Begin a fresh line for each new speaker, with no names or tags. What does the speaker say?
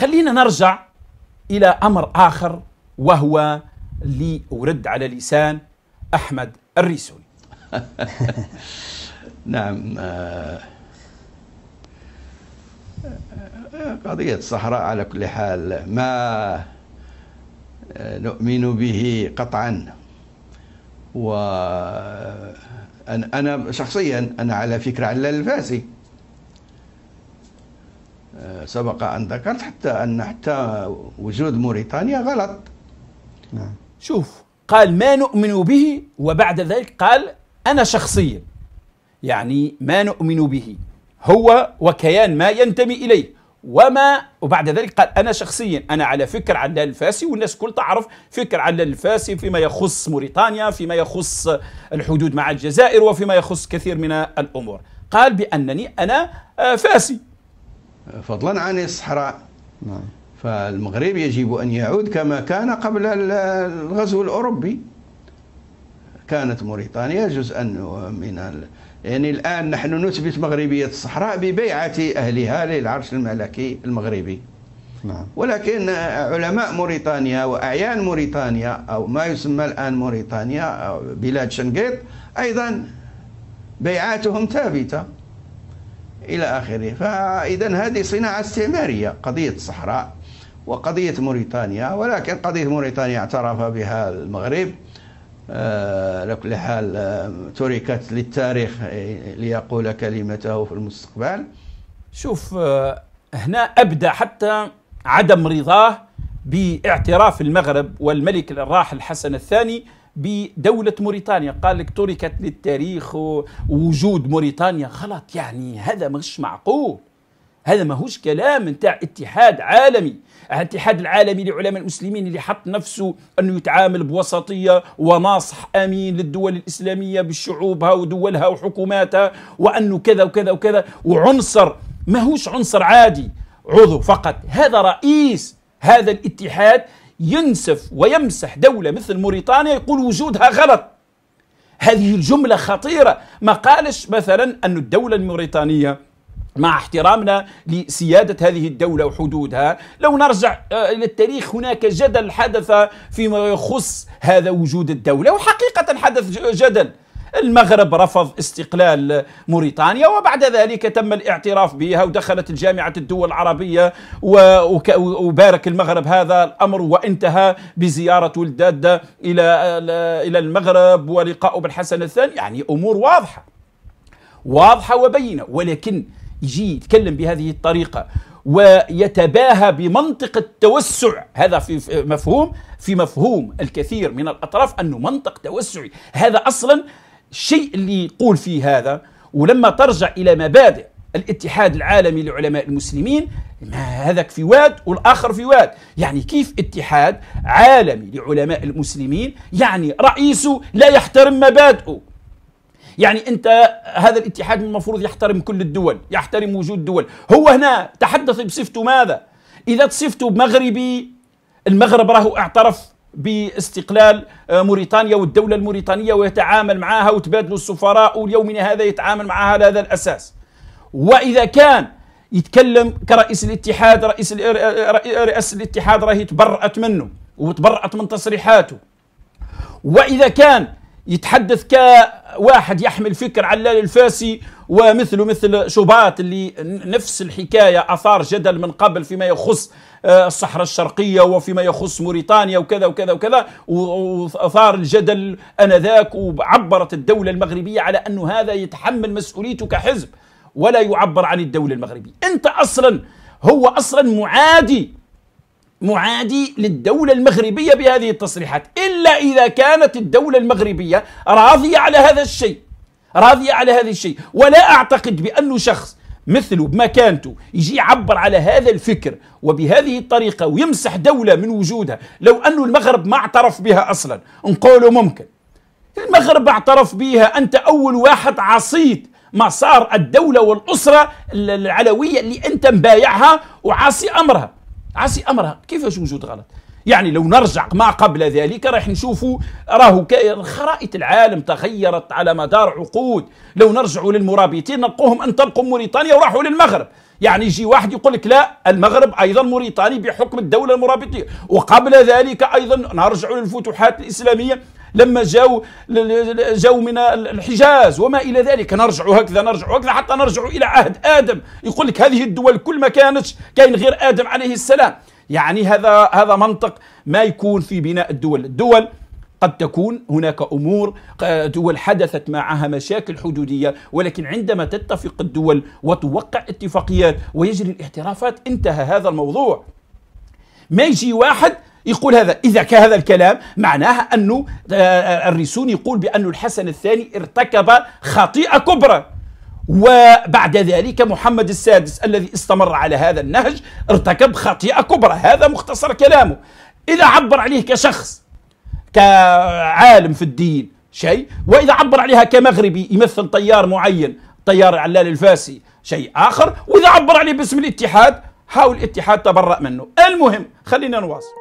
خلينا نرجع إلى أمر آخر وهو لي أرد على لسان أحمد الريسوني
نعم آه، آه، قضية الصحراء على كل حال ما آه، نؤمن به قطعا و أنا شخصيا أنا على فكرة على الفاسي سبق أن ذكرت حتى أن حتى
وجود موريتانيا غلط نعم. شوف قال ما نؤمن به وبعد ذلك قال أنا شخصيا يعني ما نؤمن به هو وكيان ما ينتمي إليه وما وبعد ذلك قال انا شخصيا انا على فكر عن الفاسي والناس كل تعرف فكر عن الفاسي فيما يخص موريتانيا فيما يخص الحدود مع الجزائر وفيما يخص كثير من الامور قال بانني انا آه، فاسي
فضلا عن الصحراء نعم. فالمغرب يجب أن يعود كما كان قبل الغزو الأوروبي كانت موريتانيا جزءا من ال... يعني الآن نحن نثبت مغربية الصحراء ببيعة أهلها للعرش الملكي المغربي نعم. ولكن علماء موريتانيا وأعيان موريتانيا أو ما يسمى الآن موريتانيا أو بلاد شنقيط أيضا بيعاتهم ثابتة إلى آخره فإذا هذه صناعة استعمارية قضية الصحراء وقضية موريتانيا ولكن قضية موريتانيا اعترف بها المغرب على آه، كل حال تركت للتاريخ آه، ليقول كلمته في
المستقبل شوف آه، هنا أبدى حتى عدم رضاه باعتراف المغرب والملك الراحل حسن الثاني بدولة موريتانيا قال لك تركت للتاريخ ووجود موريتانيا غلط يعني هذا مش معقول هذا ماهوش كلام نتاع اتحاد عالمي الاتحاد العالمي لعلماء المسلمين اللي حط نفسه انه يتعامل بوسطيه وناصح امين للدول الاسلاميه بشعوبها ودولها وحكوماتها وانه كذا وكذا وكذا وعنصر ماهوش عنصر عادي عضو فقط هذا رئيس هذا الاتحاد ينسف ويمسح دولة مثل موريتانيا يقول وجودها غلط هذه الجملة خطيرة ما قالش مثلا أن الدولة الموريتانية مع احترامنا لسيادة هذه الدولة وحدودها لو نرجع آه، إلى التاريخ هناك جدل حدث فيما يخص هذا وجود الدولة وحقيقة حدث جدل المغرب رفض استقلال موريتانيا وبعد ذلك تم الاعتراف بها ودخلت الجامعة الدول العربية وبارك المغرب هذا الأمر وانتهى بزيارة ولداد إلى إلى المغرب ولقاء بالحسن الثاني يعني أمور واضحة واضحة وبينة ولكن يجي يتكلم بهذه الطريقة ويتباهى بمنطق التوسع هذا في مفهوم في مفهوم الكثير من الأطراف أنه منطق توسعي هذا أصلا الشيء اللي يقول فيه هذا ولما ترجع إلى مبادئ الاتحاد العالمي لعلماء المسلمين ما هذاك في واد والآخر في واد يعني كيف اتحاد عالمي لعلماء المسلمين يعني رئيسه لا يحترم مبادئه يعني انت هذا الاتحاد المفروض يحترم كل الدول يحترم وجود دول هو هنا تحدث بصفته ماذا اذا صفته مغربي المغرب راهو اعترف باستقلال آه، موريتانيا والدولة الموريتانية ويتعامل معها وتبادل السفراء وليومنا هذا يتعامل معها على هذا الأساس وإذا كان يتكلم كرئيس الاتحاد رئيس آه، آه، رئيس الاتحاد راهي تبرأت منه وتبرأت من تصريحاته وإذا كان يتحدث كواحد يحمل فكر علال الفاسي ومثله مثل شبات اللي نفس الحكاية أثار جدل من قبل فيما يخص آه، الصحراء الشرقية وفيما يخص موريتانيا وكذا وكذا وكذا وأثار الجدل أنذاك وعبرت الدولة المغربية على أنه هذا يتحمل مسؤوليته كحزب ولا يعبر عن الدولة المغربية أنت أصلا هو أصلا معادي معادي للدولة المغربية بهذه التصريحات إلا إذا كانت الدولة المغربية راضية على هذا الشيء راضية على هذا الشيء ولا أعتقد بأنه شخص مثله بمكانته يجي يعبر على هذا الفكر وبهذه الطريقة ويمسح دولة من وجودها لو أنه المغرب ما اعترف بها أصلا نقوله ممكن المغرب اعترف بها أنت أول واحد عصيت مسار الدولة والأسرة العلوية اللي أنت مبايعها وعاصي أمرها عسي امرها كيفاش وجود غلط يعني لو نرجع ما قبل ذلك راح نشوفوا راهو خرائط العالم تغيرت على مدار عقود لو نرجعوا للمرابطين نلقوهم تلقوا موريتانيا وراحوا للمغرب يعني يجي واحد يقول لك لا المغرب ايضا موريتاني بحكم الدوله المرابطيه وقبل ذلك ايضا نرجع للفتوحات الاسلاميه لما جاو جاو من الحجاز وما الى ذلك نرجع هكذا نرجع هكذا حتى نرجع الى عهد ادم يقول لك هذه الدول كل ما كانتش كاين غير ادم عليه السلام يعني هذا هذا منطق ما يكون في بناء الدول الدول قد تكون هناك امور دول حدثت معها مشاكل حدوديه ولكن عندما تتفق الدول وتوقع اتفاقيات ويجري الاعترافات انتهى هذا الموضوع ما يجي واحد يقول هذا إذا كهذا الكلام معناه أنه آه، آه، الريسون يقول بأن الحسن الثاني ارتكب خطيئة كبرى وبعد ذلك محمد السادس الذي استمر على هذا النهج ارتكب خطيئة كبرى هذا مختصر كلامه إذا عبر عليه كشخص كعالم في الدين شيء وإذا عبر عليها كمغربي يمثل طيار معين طيار علال الفاسي شيء آخر وإذا عبر عليه باسم الاتحاد حاول الاتحاد تبرأ منه المهم خلينا نواصل